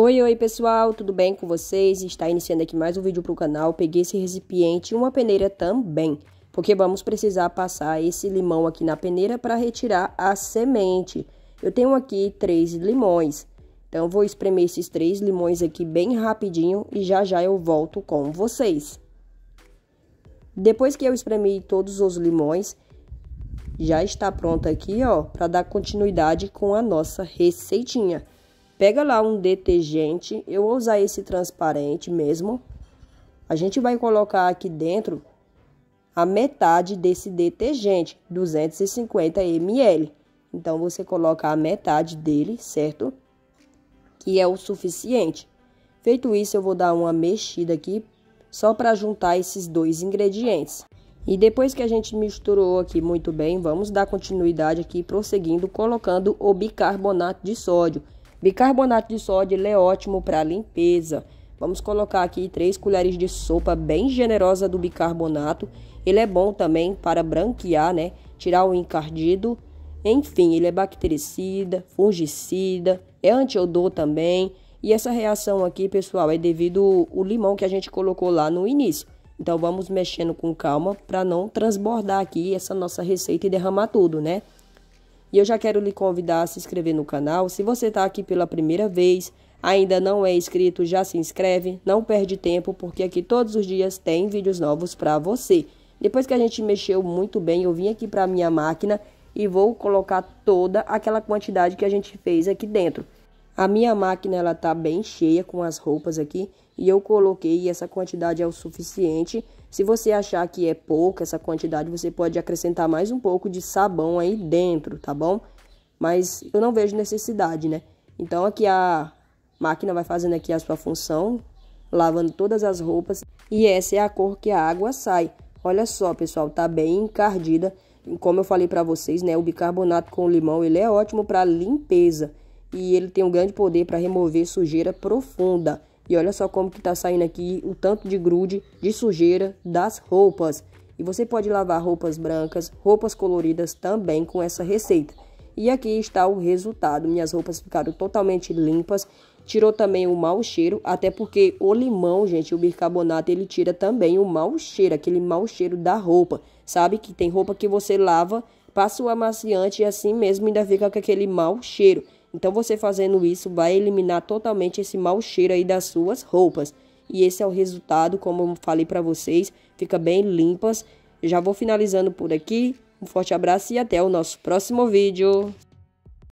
Oi, oi pessoal, tudo bem com vocês? Está iniciando aqui mais um vídeo para o canal. Peguei esse recipiente e uma peneira também, porque vamos precisar passar esse limão aqui na peneira para retirar a semente. Eu tenho aqui três limões, então vou espremer esses três limões aqui bem rapidinho e já já eu volto com vocês. Depois que eu espremi todos os limões, já está pronta aqui, ó, para dar continuidade com a nossa receitinha. Pega lá um detergente, eu vou usar esse transparente mesmo. A gente vai colocar aqui dentro a metade desse detergente, 250 ml. Então você coloca a metade dele, certo? Que é o suficiente. Feito isso, eu vou dar uma mexida aqui só para juntar esses dois ingredientes. E depois que a gente misturou aqui muito bem, vamos dar continuidade aqui prosseguindo colocando o bicarbonato de sódio. Bicarbonato de sódio ele é ótimo para limpeza. Vamos colocar aqui 3 colheres de sopa bem generosa do bicarbonato. Ele é bom também para branquear, né? Tirar o encardido. Enfim, ele é bactericida, fungicida, é antiodor também. E essa reação aqui, pessoal, é devido ao limão que a gente colocou lá no início. Então vamos mexendo com calma para não transbordar aqui essa nossa receita e derramar tudo, né? E eu já quero lhe convidar a se inscrever no canal. Se você está aqui pela primeira vez, ainda não é inscrito, já se inscreve. Não perde tempo, porque aqui todos os dias tem vídeos novos para você. Depois que a gente mexeu muito bem, eu vim aqui para minha máquina e vou colocar toda aquela quantidade que a gente fez aqui dentro. A minha máquina ela tá bem cheia com as roupas aqui e eu coloquei essa quantidade é o suficiente. Se você achar que é pouca essa quantidade, você pode acrescentar mais um pouco de sabão aí dentro, tá bom? Mas eu não vejo necessidade, né? Então aqui a máquina vai fazendo aqui a sua função, lavando todas as roupas e essa é a cor que a água sai. Olha só, pessoal, tá bem encardida. Como eu falei para vocês, né, o bicarbonato com limão, ele é ótimo para limpeza e ele tem um grande poder para remover sujeira profunda. E olha só como que tá saindo aqui o tanto de grude de sujeira das roupas. E você pode lavar roupas brancas, roupas coloridas também com essa receita. E aqui está o resultado. Minhas roupas ficaram totalmente limpas. Tirou também o mau cheiro, até porque o limão, gente, o bicarbonato, ele tira também o mau cheiro, aquele mau cheiro da roupa. Sabe que tem roupa que você lava, passa o amaciante e assim mesmo ainda fica com aquele mau cheiro. Então você fazendo isso vai eliminar totalmente esse mau cheiro aí das suas roupas. E esse é o resultado, como eu falei para vocês, fica bem limpas. Já vou finalizando por aqui. Um forte abraço e até o nosso próximo vídeo.